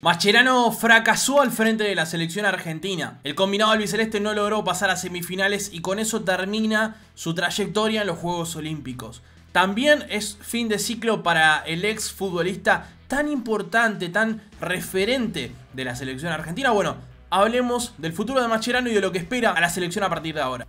Mascherano fracasó al frente de la selección argentina. El combinado albiceleste no logró pasar a semifinales y con eso termina su trayectoria en los Juegos Olímpicos. También es fin de ciclo para el ex futbolista tan importante, tan referente de la selección argentina. Bueno, hablemos del futuro de Mascherano y de lo que espera a la selección a partir de ahora.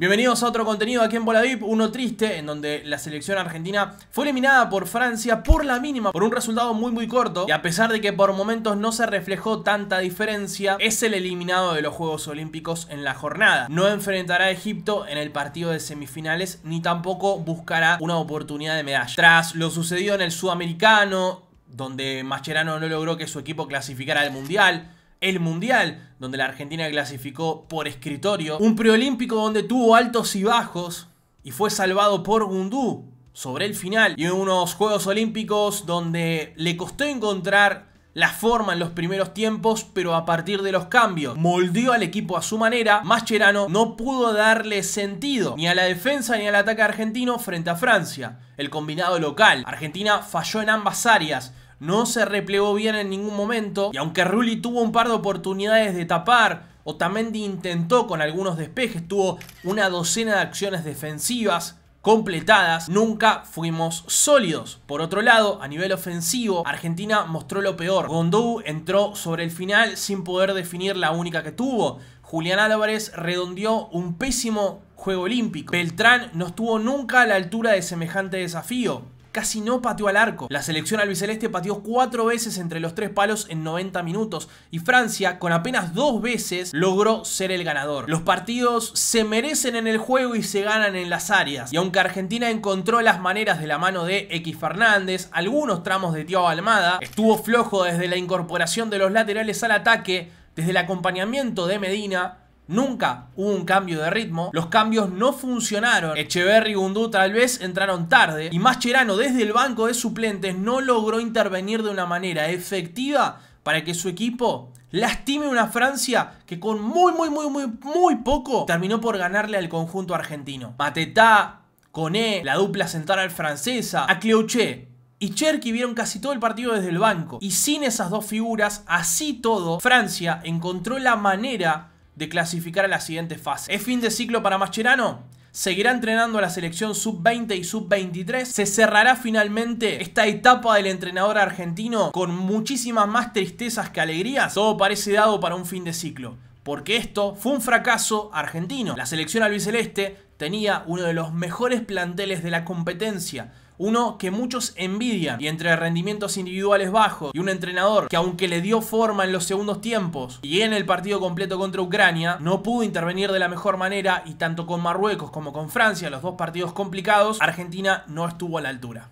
Bienvenidos a otro contenido aquí en Bola uno triste, en donde la selección argentina fue eliminada por Francia por la mínima, por un resultado muy muy corto, y a pesar de que por momentos no se reflejó tanta diferencia, es el eliminado de los Juegos Olímpicos en la jornada. No enfrentará a Egipto en el partido de semifinales, ni tampoco buscará una oportunidad de medalla. Tras lo sucedido en el Sudamericano, donde Mascherano no logró que su equipo clasificara al Mundial, el Mundial, donde la Argentina clasificó por escritorio, un preolímpico donde tuvo altos y bajos y fue salvado por Gundú sobre el final, y unos Juegos Olímpicos donde le costó encontrar la forma en los primeros tiempos, pero a partir de los cambios. Moldeó al equipo a su manera. Mascherano no pudo darle sentido ni a la defensa ni al ataque argentino frente a Francia, el combinado local. Argentina falló en ambas áreas no se replegó bien en ningún momento y aunque Rulli tuvo un par de oportunidades de tapar, o de intentó con algunos despejes, tuvo una docena de acciones defensivas, completadas, nunca fuimos sólidos. Por otro lado, a nivel ofensivo, Argentina mostró lo peor. Gondou entró sobre el final sin poder definir la única que tuvo. Julián Álvarez redondeó un pésimo juego olímpico. Beltrán no estuvo nunca a la altura de semejante desafío casi no pateó al arco. La selección albiceleste pateó cuatro veces entre los tres palos en 90 minutos y Francia con apenas dos veces logró ser el ganador. Los partidos se merecen en el juego y se ganan en las áreas y aunque Argentina encontró las maneras de la mano de X Fernández, algunos tramos de Tiago Almada, estuvo flojo desde la incorporación de los laterales al ataque, desde el acompañamiento de Medina, nunca hubo un cambio de ritmo, los cambios no funcionaron, Echeverry y Gundú tal vez entraron tarde y Mascherano desde el banco de suplentes no logró intervenir de una manera efectiva para que su equipo lastime una Francia que con muy, muy, muy, muy, muy poco terminó por ganarle al conjunto argentino. Matetá, Coné, la dupla central francesa, Cleuché. y Cherky vieron casi todo el partido desde el banco. Y sin esas dos figuras, así todo, Francia encontró la manera de clasificar a la siguiente fase. ¿Es fin de ciclo para Mascherano? seguirá entrenando a la selección sub-20 y sub-23. Se cerrará finalmente esta etapa del entrenador argentino con muchísimas más tristezas que alegrías. Todo parece dado para un fin de ciclo. Porque esto fue un fracaso argentino. La selección albiceleste tenía uno de los mejores planteles de la competencia uno que muchos envidian y entre rendimientos individuales bajos y un entrenador que aunque le dio forma en los segundos tiempos y en el partido completo contra Ucrania, no pudo intervenir de la mejor manera y tanto con Marruecos como con Francia, los dos partidos complicados, Argentina no estuvo a la altura.